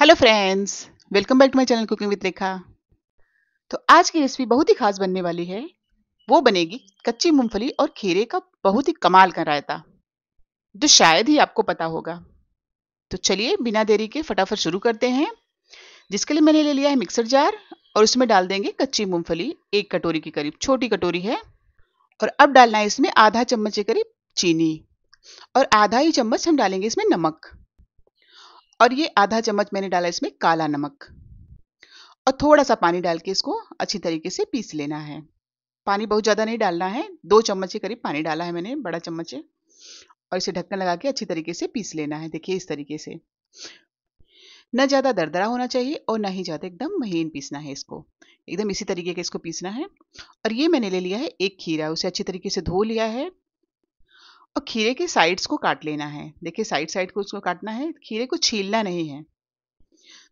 hello friends welcome back to my channel cooking with Rekha तो आज की रेसिपी बहुत ही खास बनने वाली है वो बनेगी कच्ची मूंगफली और खीरे का बहुत ही कमाल का रायता जो शायद ही आपको पता होगा तो चलिए बिना देरी के फटाफट शुरू करते हैं जिसके लिए मैंने ले लिया है मिक्सर जार और उसमें डाल देंगे कच्ची मूँगफली एक कटोरी के करीब छोटी कटोरी है और अब डालना है इसमें आधा चम्मच के करीब चीनी और आधा ही चम्मच हम डालेंगे इसमें नमक और ये आधा चम्मच मैंने डाला इसमें काला नमक और थोड़ा सा पानी डाल के इसको अच्छी तरीके से पीस लेना है पानी बहुत ज़्यादा नहीं डालना है दो चम्मच के करीब पानी डाला है मैंने बड़ा चम्मच और इसे ढक्कन लगा के अच्छी तरीके से पीस लेना है देखिए इस तरीके से न ज़्यादा दरदरा होना चाहिए और ना ही ज़्यादा एकदम महीन पीसना है इसको एकदम इसी तरीके के इसको पीसना है और ये मैंने ले लिया है एक खीरा उसे अच्छी तरीके से धो लिया है और तो खीरे के साइड्स को काट लेना है देखिए साइड साइड को उसको काटना है खीरे को छीलना नहीं है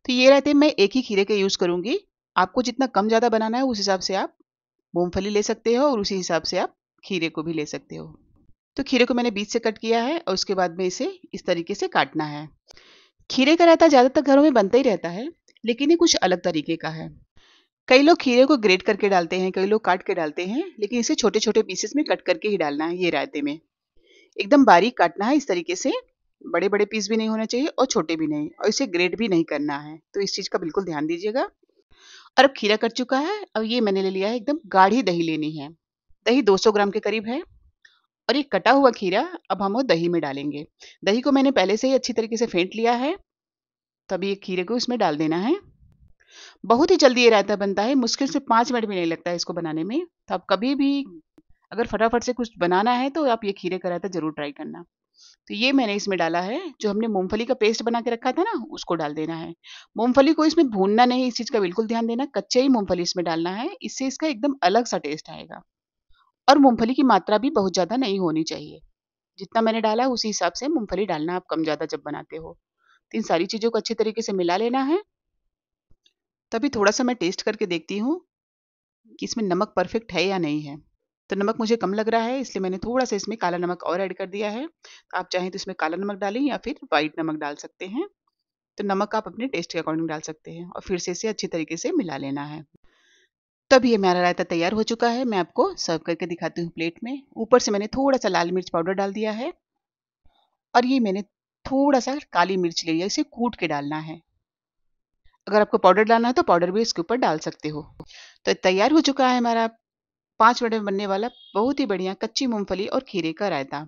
तो ये रहते हैं मैं एक ही खीरे का यूज़ करूँगी आपको जितना कम ज़्यादा बनाना है उस हिसाब से आप मूँगफली ले सकते हो और उसी हिसाब से आप खीरे को भी ले सकते हो तो खीरे को मैंने बीच से कट किया है और उसके बाद में इसे इस तरीके से काटना है खीरे का रहता ज़्यादातर घरों में बनता ही रहता है लेकिन ये कुछ अलग तरीके का है कई लोग खीरे को ग्रेट करके डालते हैं कई लोग काट के डालते हैं लेकिन इसे छोटे छोटे पीसेस में कट करके ही डालना है ये रायते में एकदम बारीक काटना है इस तरीके से बड़े बड़े पीस भी नहीं होने चाहिए और छोटे भी नहीं और इसे ग्रेट भी नहीं करना है तो इस चीज़ का बिल्कुल ध्यान दीजिएगा और अब खीरा कट चुका है अब ये मैंने ले लिया है एकदम गाढ़ी दही लेनी है दही 200 ग्राम के करीब है और ये कटा हुआ खीरा अब हम वो दही में डालेंगे दही को मैंने पहले से ही अच्छी तरीके से फेंट लिया है तो अभी ये खीरे को इसमें डाल देना है बहुत ही जल्दी ये रायता बनता है मुश्किल से पाँच मिनट भी नहीं लगता है इसको बनाने में तो आप कभी भी अगर फटाफट से कुछ बनाना है तो आप ये खीरे का रायता ज़रूर ट्राई करना तो ये मैंने इसमें डाला है जो हमने मूंगफली का पेस्ट बना के रखा था ना उसको डाल देना है मूंगफली को इसमें भूनना नहीं इस चीज़ का बिल्कुल ध्यान देना कच्चे ही मूंगफली इसमें डालना है इससे इसका एकदम अलग सा टेस्ट आएगा और मूंगफली की मात्रा भी बहुत ज़्यादा नहीं होनी चाहिए जितना मैंने डाला है उसी हिसाब से मूंगफली डालना आप कम ज़्यादा जब बनाते हो तो इन सारी चीज़ों को अच्छे तरीके से मिला लेना है तभी थोड़ा सा मैं टेस्ट करके देखती हूँ कि इसमें नमक परफेक्ट है या नहीं है तो नमक मुझे कम लग रहा है इसलिए मैंने थोड़ा सा इसमें काला नमक और ऐड कर दिया है तो आप चाहें तो इसमें काला नमक डालें या फिर वाइट नमक डाल सकते हैं तो नमक आप अपने टेस्ट के अकॉर्डिंग डाल सकते हैं और फिर से इसे अच्छी तरीके से मिला लेना है तब ये मेरा रायता तैयार हो चुका है मैं आपको सर्व करके दिखाती हूँ प्लेट में ऊपर से मैंने थोड़ा सा लाल मिर्च पाउडर डाल दिया है और ये मैंने थोड़ा सा काली मिर्च ले लिया इसे कूट के डालना है अगर आपको पाउडर डालना है तो पाउडर भी इसके ऊपर डाल सकते हो तो तैयार हो चुका है हमारा पांच मिनट में बनने वाला बहुत ही बढ़िया कच्ची मूंगफली और खीरे का रायता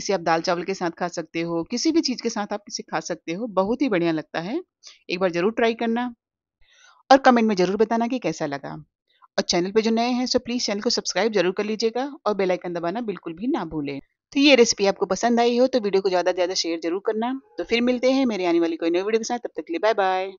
इसे आप दाल चावल के साथ खा सकते हो किसी भी चीज़ के साथ आप इसे खा सकते हो बहुत ही बढ़िया लगता है एक बार ज़रूर ट्राई करना और कमेंट में ज़रूर बताना कि कैसा लगा और चैनल पे जो नए हैं सो प्लीज़ चैनल को सब्सक्राइब जरूर कर लीजिएगा और बेल आइकन दबाना बिल्कुल भी ना भूलें तो ये रेसिपी आपको पसंद आई हो तो वीडियो को ज़्यादा से ज़्यादा शेयर जरूर करना तो फिर मिलते हैं मेरे आने वाली कोई नई वीडियो के साथ तब तक के लिए बाय बाय